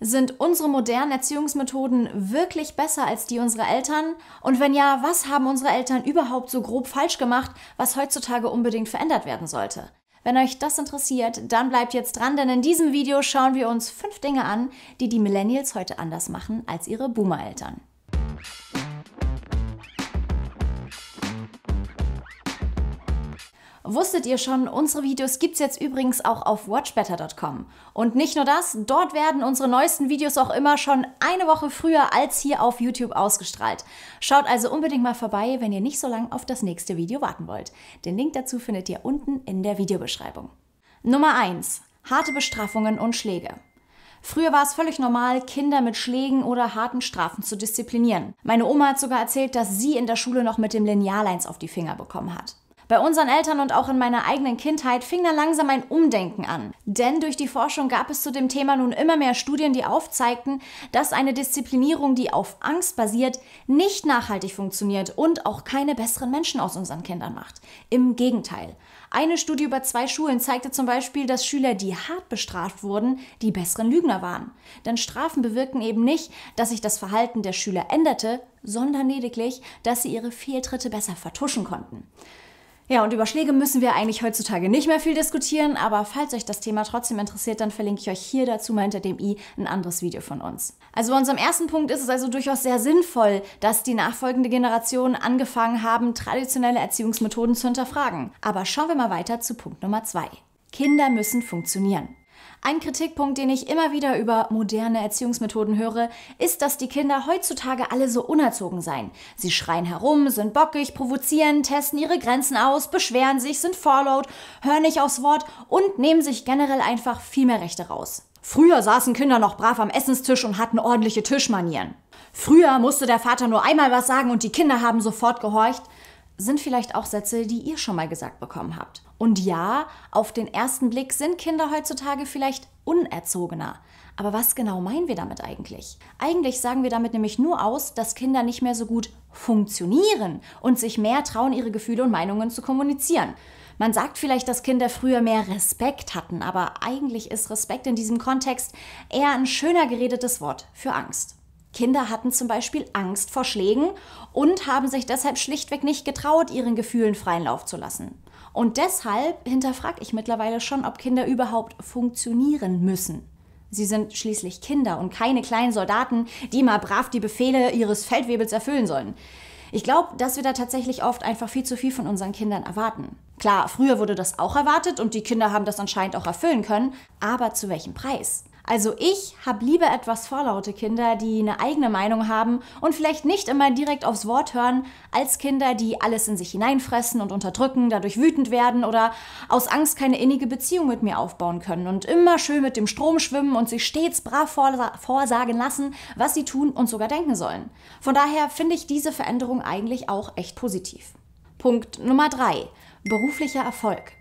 Sind unsere modernen Erziehungsmethoden wirklich besser als die unserer Eltern? Und wenn ja, was haben unsere Eltern überhaupt so grob falsch gemacht, was heutzutage unbedingt verändert werden sollte? Wenn euch das interessiert, dann bleibt jetzt dran, denn in diesem Video schauen wir uns fünf Dinge an, die die Millennials heute anders machen als ihre Boomer-Eltern. Wusstet ihr schon, unsere Videos gibt's jetzt übrigens auch auf watchbetter.com. Und nicht nur das, dort werden unsere neuesten Videos auch immer schon eine Woche früher als hier auf YouTube ausgestrahlt. Schaut also unbedingt mal vorbei, wenn ihr nicht so lange auf das nächste Video warten wollt. Den Link dazu findet ihr unten in der Videobeschreibung. Nummer 1. Harte Bestrafungen und Schläge. Früher war es völlig normal, Kinder mit Schlägen oder harten Strafen zu disziplinieren. Meine Oma hat sogar erzählt, dass sie in der Schule noch mit dem Lineal eins auf die Finger bekommen hat. Bei unseren Eltern und auch in meiner eigenen Kindheit fing dann langsam ein Umdenken an. Denn durch die Forschung gab es zu dem Thema nun immer mehr Studien, die aufzeigten, dass eine Disziplinierung, die auf Angst basiert, nicht nachhaltig funktioniert und auch keine besseren Menschen aus unseren Kindern macht. Im Gegenteil. Eine Studie über zwei Schulen zeigte zum Beispiel, dass Schüler, die hart bestraft wurden, die besseren Lügner waren. Denn Strafen bewirkten eben nicht, dass sich das Verhalten der Schüler änderte, sondern lediglich, dass sie ihre Fehltritte besser vertuschen konnten. Ja, und über Schläge müssen wir eigentlich heutzutage nicht mehr viel diskutieren, aber falls euch das Thema trotzdem interessiert, dann verlinke ich euch hier dazu mal hinter dem i ein anderes Video von uns. Also bei unserem ersten Punkt ist es also durchaus sehr sinnvoll, dass die nachfolgende Generation angefangen haben, traditionelle Erziehungsmethoden zu hinterfragen. Aber schauen wir mal weiter zu Punkt Nummer zwei. Kinder müssen funktionieren. Ein Kritikpunkt, den ich immer wieder über moderne Erziehungsmethoden höre, ist, dass die Kinder heutzutage alle so unerzogen seien. Sie schreien herum, sind bockig, provozieren, testen ihre Grenzen aus, beschweren sich, sind vorlaut, hören nicht aufs Wort und nehmen sich generell einfach viel mehr Rechte raus. Früher saßen Kinder noch brav am Essenstisch und hatten ordentliche Tischmanieren. Früher musste der Vater nur einmal was sagen und die Kinder haben sofort gehorcht sind vielleicht auch Sätze, die ihr schon mal gesagt bekommen habt. Und ja, auf den ersten Blick sind Kinder heutzutage vielleicht unerzogener. Aber was genau meinen wir damit eigentlich? Eigentlich sagen wir damit nämlich nur aus, dass Kinder nicht mehr so gut funktionieren und sich mehr trauen, ihre Gefühle und Meinungen zu kommunizieren. Man sagt vielleicht, dass Kinder früher mehr Respekt hatten, aber eigentlich ist Respekt in diesem Kontext eher ein schöner geredetes Wort für Angst. Kinder hatten zum Beispiel Angst vor Schlägen und haben sich deshalb schlichtweg nicht getraut, ihren Gefühlen freien Lauf zu lassen. Und deshalb hinterfrage ich mittlerweile schon, ob Kinder überhaupt funktionieren müssen. Sie sind schließlich Kinder und keine kleinen Soldaten, die mal brav die Befehle ihres Feldwebels erfüllen sollen. Ich glaube, dass wir da tatsächlich oft einfach viel zu viel von unseren Kindern erwarten. Klar, früher wurde das auch erwartet und die Kinder haben das anscheinend auch erfüllen können, aber zu welchem Preis? Also ich habe lieber etwas vorlaute Kinder, die eine eigene Meinung haben und vielleicht nicht immer direkt aufs Wort hören, als Kinder, die alles in sich hineinfressen und unterdrücken, dadurch wütend werden oder aus Angst keine innige Beziehung mit mir aufbauen können und immer schön mit dem Strom schwimmen und sich stets brav vorsagen lassen, was sie tun und sogar denken sollen. Von daher finde ich diese Veränderung eigentlich auch echt positiv. Punkt Nummer 3. Beruflicher Erfolg.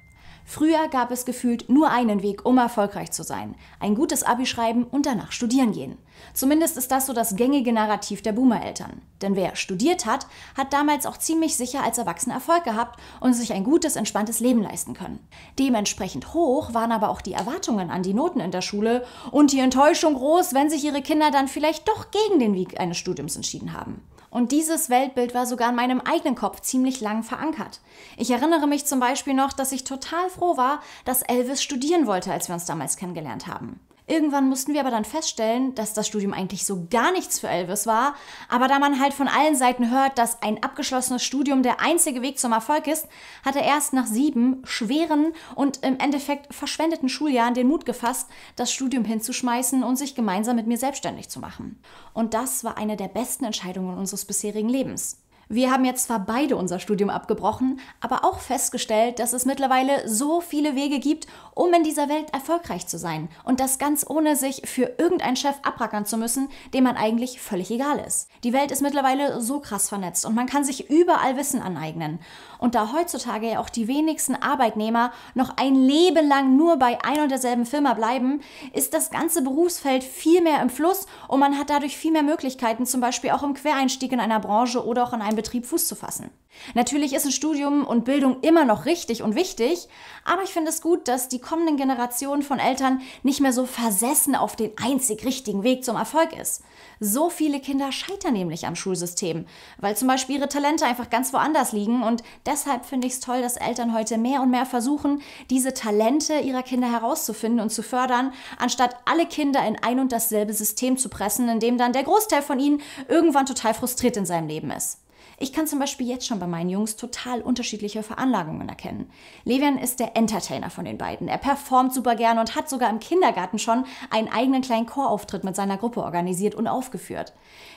Früher gab es gefühlt nur einen Weg, um erfolgreich zu sein. Ein gutes Abi schreiben und danach studieren gehen. Zumindest ist das so das gängige Narrativ der Boomer-Eltern. Denn wer studiert hat, hat damals auch ziemlich sicher als Erwachsener Erfolg gehabt und sich ein gutes, entspanntes Leben leisten können. Dementsprechend hoch waren aber auch die Erwartungen an die Noten in der Schule und die Enttäuschung groß, wenn sich ihre Kinder dann vielleicht doch gegen den Weg eines Studiums entschieden haben. Und dieses Weltbild war sogar in meinem eigenen Kopf ziemlich lang verankert. Ich erinnere mich zum Beispiel noch, dass ich total froh war, dass Elvis studieren wollte, als wir uns damals kennengelernt haben. Irgendwann mussten wir aber dann feststellen, dass das Studium eigentlich so gar nichts für Elvis war. Aber da man halt von allen Seiten hört, dass ein abgeschlossenes Studium der einzige Weg zum Erfolg ist, hat er erst nach sieben schweren und im Endeffekt verschwendeten Schuljahren den Mut gefasst, das Studium hinzuschmeißen und sich gemeinsam mit mir selbstständig zu machen. Und das war eine der besten Entscheidungen unseres bisherigen Lebens. Wir haben jetzt zwar beide unser Studium abgebrochen, aber auch festgestellt, dass es mittlerweile so viele Wege gibt, um in dieser Welt erfolgreich zu sein. Und das ganz ohne sich für irgendeinen Chef abrackern zu müssen, dem man eigentlich völlig egal ist. Die Welt ist mittlerweile so krass vernetzt und man kann sich überall Wissen aneignen. Und da heutzutage ja auch die wenigsten Arbeitnehmer noch ein Leben lang nur bei ein und derselben Firma bleiben, ist das ganze Berufsfeld viel mehr im Fluss und man hat dadurch viel mehr Möglichkeiten, zum Beispiel auch im Quereinstieg in einer Branche oder auch in einem einem Betrieb Fuß zu fassen. Natürlich ist ein Studium und Bildung immer noch richtig und wichtig, aber ich finde es gut, dass die kommenden Generationen von Eltern nicht mehr so versessen auf den einzig richtigen Weg zum Erfolg ist. So viele Kinder scheitern nämlich am Schulsystem, weil zum Beispiel ihre Talente einfach ganz woanders liegen und deshalb finde ich es toll, dass Eltern heute mehr und mehr versuchen, diese Talente ihrer Kinder herauszufinden und zu fördern, anstatt alle Kinder in ein und dasselbe System zu pressen, in dem dann der Großteil von ihnen irgendwann total frustriert in seinem Leben ist. Ich kann zum Beispiel jetzt schon bei meinen Jungs total unterschiedliche Veranlagungen erkennen. Levian ist der Entertainer von den beiden. Er performt super gern und hat sogar im Kindergarten schon einen eigenen kleinen Chorauftritt mit seiner Gruppe organisiert und aufgeführt.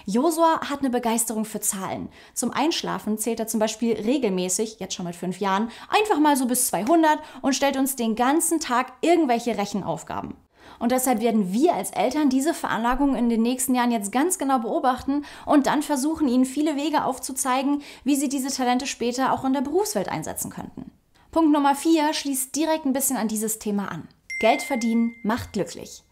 Josua hat eine Begeisterung für Zahlen. Zum Einschlafen zählt er zum Beispiel regelmäßig, jetzt schon mit fünf Jahren, einfach mal so bis 200 und stellt uns den ganzen Tag irgendwelche Rechenaufgaben. Und deshalb werden wir als Eltern diese Veranlagung in den nächsten Jahren jetzt ganz genau beobachten und dann versuchen, ihnen viele Wege aufzuzeigen, wie sie diese Talente später auch in der Berufswelt einsetzen könnten. Punkt Nummer 4 schließt direkt ein bisschen an dieses Thema an. Geld verdienen macht glücklich.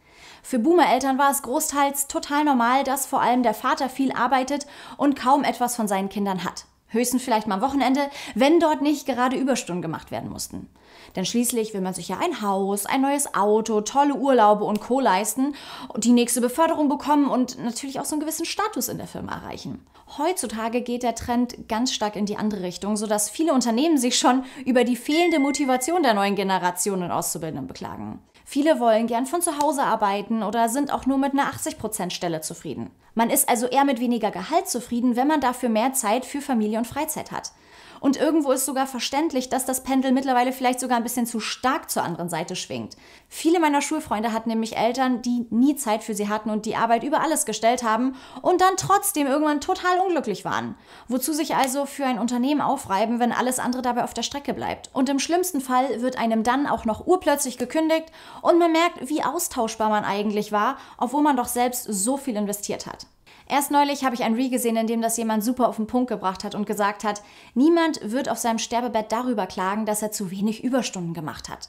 Für Boomer-Eltern war es großteils total normal, dass vor allem der Vater viel arbeitet und kaum etwas von seinen Kindern hat höchstens vielleicht mal am Wochenende, wenn dort nicht gerade Überstunden gemacht werden mussten. Denn schließlich will man sich ja ein Haus, ein neues Auto, tolle Urlaube und Co leisten und die nächste Beförderung bekommen und natürlich auch so einen gewissen Status in der Firma erreichen. Heutzutage geht der Trend ganz stark in die andere Richtung, sodass viele Unternehmen sich schon über die fehlende Motivation der neuen Generationen Auszubildenden beklagen. Viele wollen gern von zu Hause arbeiten oder sind auch nur mit einer 80% Stelle zufrieden. Man ist also eher mit weniger Gehalt zufrieden, wenn man dafür mehr Zeit für Familie und Freizeit hat. Und irgendwo ist sogar verständlich, dass das Pendel mittlerweile vielleicht sogar ein bisschen zu stark zur anderen Seite schwingt. Viele meiner Schulfreunde hatten nämlich Eltern, die nie Zeit für sie hatten und die Arbeit über alles gestellt haben und dann trotzdem irgendwann total unglücklich waren. Wozu sich also für ein Unternehmen aufreiben, wenn alles andere dabei auf der Strecke bleibt. Und im schlimmsten Fall wird einem dann auch noch urplötzlich gekündigt und man merkt, wie austauschbar man eigentlich war, obwohl man doch selbst so viel investiert hat. Erst neulich habe ich ein Reel gesehen, in dem das jemand super auf den Punkt gebracht hat und gesagt hat, niemand wird auf seinem Sterbebett darüber klagen, dass er zu wenig Überstunden gemacht hat.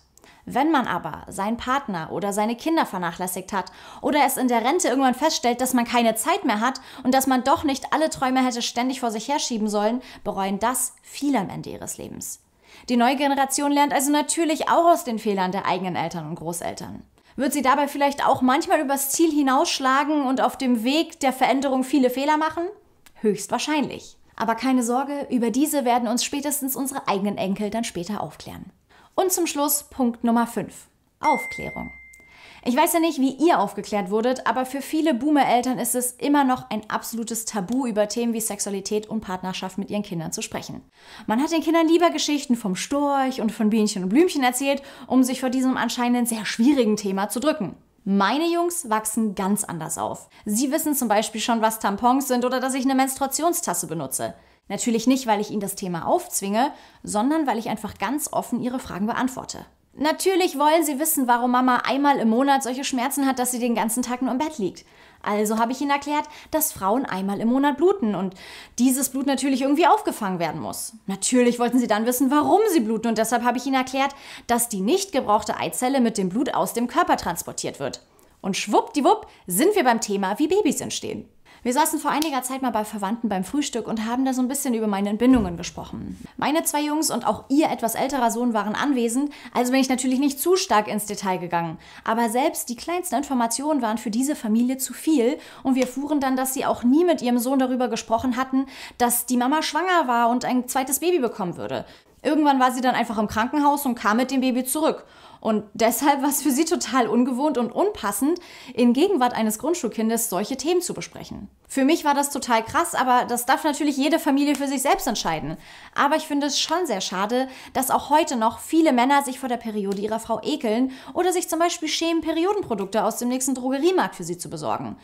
Wenn man aber seinen Partner oder seine Kinder vernachlässigt hat oder es in der Rente irgendwann feststellt, dass man keine Zeit mehr hat und dass man doch nicht alle Träume hätte ständig vor sich herschieben sollen, bereuen das viele am Ende ihres Lebens. Die neue Generation lernt also natürlich auch aus den Fehlern der eigenen Eltern und Großeltern. Wird sie dabei vielleicht auch manchmal übers Ziel hinausschlagen und auf dem Weg der Veränderung viele Fehler machen? Höchstwahrscheinlich. Aber keine Sorge, über diese werden uns spätestens unsere eigenen Enkel dann später aufklären. Und zum Schluss Punkt Nummer 5. Aufklärung. Ich weiß ja nicht, wie ihr aufgeklärt wurdet, aber für viele Boomer-Eltern ist es immer noch ein absolutes Tabu, über Themen wie Sexualität und Partnerschaft mit ihren Kindern zu sprechen. Man hat den Kindern lieber Geschichten vom Storch und von Bienchen und Blümchen erzählt, um sich vor diesem anscheinend sehr schwierigen Thema zu drücken. Meine Jungs wachsen ganz anders auf. Sie wissen zum Beispiel schon, was Tampons sind oder dass ich eine Menstruationstasse benutze. Natürlich nicht, weil ich ihnen das Thema aufzwinge, sondern weil ich einfach ganz offen ihre Fragen beantworte. Natürlich wollen sie wissen, warum Mama einmal im Monat solche Schmerzen hat, dass sie den ganzen Tag nur im Bett liegt. Also habe ich ihnen erklärt, dass Frauen einmal im Monat bluten und dieses Blut natürlich irgendwie aufgefangen werden muss. Natürlich wollten sie dann wissen, warum sie bluten und deshalb habe ich ihnen erklärt, dass die nicht gebrauchte Eizelle mit dem Blut aus dem Körper transportiert wird. Und schwuppdiwupp sind wir beim Thema, wie Babys entstehen. Wir saßen vor einiger Zeit mal bei Verwandten beim Frühstück und haben da so ein bisschen über meine Entbindungen gesprochen. Meine zwei Jungs und auch ihr etwas älterer Sohn waren anwesend, also bin ich natürlich nicht zu stark ins Detail gegangen. Aber selbst die kleinsten Informationen waren für diese Familie zu viel und wir fuhren dann, dass sie auch nie mit ihrem Sohn darüber gesprochen hatten, dass die Mama schwanger war und ein zweites Baby bekommen würde. Irgendwann war sie dann einfach im Krankenhaus und kam mit dem Baby zurück. Und deshalb war es für sie total ungewohnt und unpassend, in Gegenwart eines Grundschulkindes solche Themen zu besprechen. Für mich war das total krass, aber das darf natürlich jede Familie für sich selbst entscheiden. Aber ich finde es schon sehr schade, dass auch heute noch viele Männer sich vor der Periode ihrer Frau ekeln oder sich zum Beispiel schämen, Periodenprodukte aus dem nächsten Drogeriemarkt für sie zu besorgen.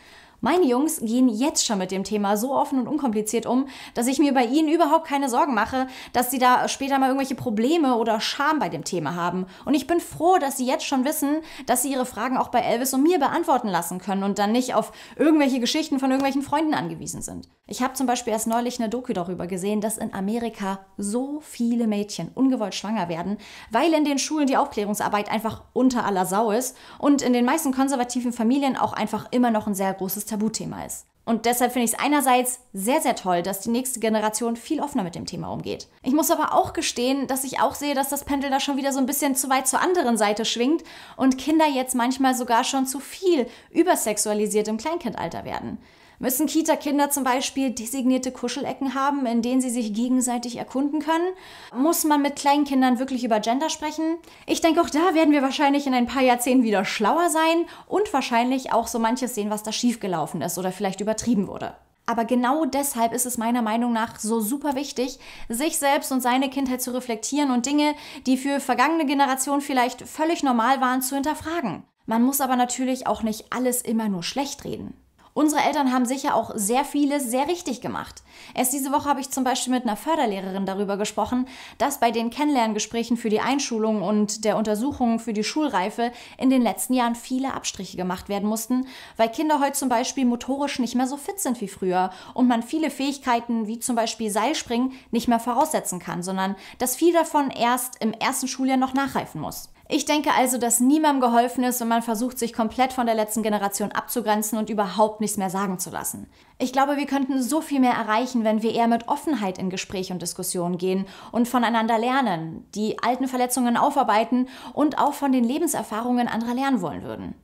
Meine Jungs gehen jetzt schon mit dem Thema so offen und unkompliziert um, dass ich mir bei ihnen überhaupt keine Sorgen mache, dass sie da später mal irgendwelche Probleme oder Scham bei dem Thema haben. Und ich bin froh, dass sie jetzt schon wissen, dass sie ihre Fragen auch bei Elvis und mir beantworten lassen können und dann nicht auf irgendwelche Geschichten von irgendwelchen Freunden angewiesen sind. Ich habe zum Beispiel erst neulich eine Doku darüber gesehen, dass in Amerika so viele Mädchen ungewollt schwanger werden, weil in den Schulen die Aufklärungsarbeit einfach unter aller Sau ist und in den meisten konservativen Familien auch einfach immer noch ein sehr großes Tabuthema ist. Und deshalb finde ich es einerseits sehr, sehr toll, dass die nächste Generation viel offener mit dem Thema umgeht. Ich muss aber auch gestehen, dass ich auch sehe, dass das Pendel da schon wieder so ein bisschen zu weit zur anderen Seite schwingt und Kinder jetzt manchmal sogar schon zu viel übersexualisiert im Kleinkindalter werden. Müssen Kita-Kinder zum Beispiel designierte Kuschelecken haben, in denen sie sich gegenseitig erkunden können? Muss man mit Kleinkindern wirklich über Gender sprechen? Ich denke, auch da werden wir wahrscheinlich in ein paar Jahrzehnten wieder schlauer sein und wahrscheinlich auch so manches sehen, was da schiefgelaufen ist oder vielleicht übertrieben wurde. Aber genau deshalb ist es meiner Meinung nach so super wichtig, sich selbst und seine Kindheit zu reflektieren und Dinge, die für vergangene Generationen vielleicht völlig normal waren, zu hinterfragen. Man muss aber natürlich auch nicht alles immer nur schlecht reden. Unsere Eltern haben sicher auch sehr vieles sehr richtig gemacht. Erst diese Woche habe ich zum Beispiel mit einer Förderlehrerin darüber gesprochen, dass bei den Kennenlerngesprächen für die Einschulung und der Untersuchungen für die Schulreife in den letzten Jahren viele Abstriche gemacht werden mussten, weil Kinder heute zum Beispiel motorisch nicht mehr so fit sind wie früher und man viele Fähigkeiten wie zum Beispiel Seilspringen nicht mehr voraussetzen kann, sondern dass viel davon erst im ersten Schuljahr noch nachreifen muss. Ich denke also, dass niemandem geholfen ist wenn man versucht, sich komplett von der letzten Generation abzugrenzen und überhaupt nichts mehr sagen zu lassen. Ich glaube, wir könnten so viel mehr erreichen, wenn wir eher mit Offenheit in Gespräch und Diskussion gehen und voneinander lernen, die alten Verletzungen aufarbeiten und auch von den Lebenserfahrungen anderer lernen wollen würden.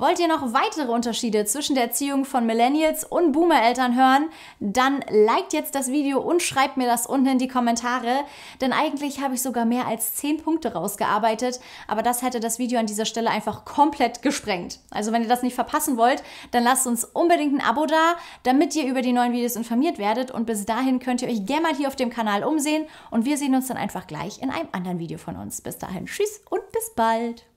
Wollt ihr noch weitere Unterschiede zwischen der Erziehung von Millennials und Boomer-Eltern hören? Dann liked jetzt das Video und schreibt mir das unten in die Kommentare, denn eigentlich habe ich sogar mehr als 10 Punkte rausgearbeitet, aber das hätte das Video an dieser Stelle einfach komplett gesprengt. Also wenn ihr das nicht verpassen wollt, dann lasst uns unbedingt ein Abo da, damit ihr über die neuen Videos informiert werdet und bis dahin könnt ihr euch gerne mal hier auf dem Kanal umsehen und wir sehen uns dann einfach gleich in einem anderen Video von uns. Bis dahin, tschüss und bis bald!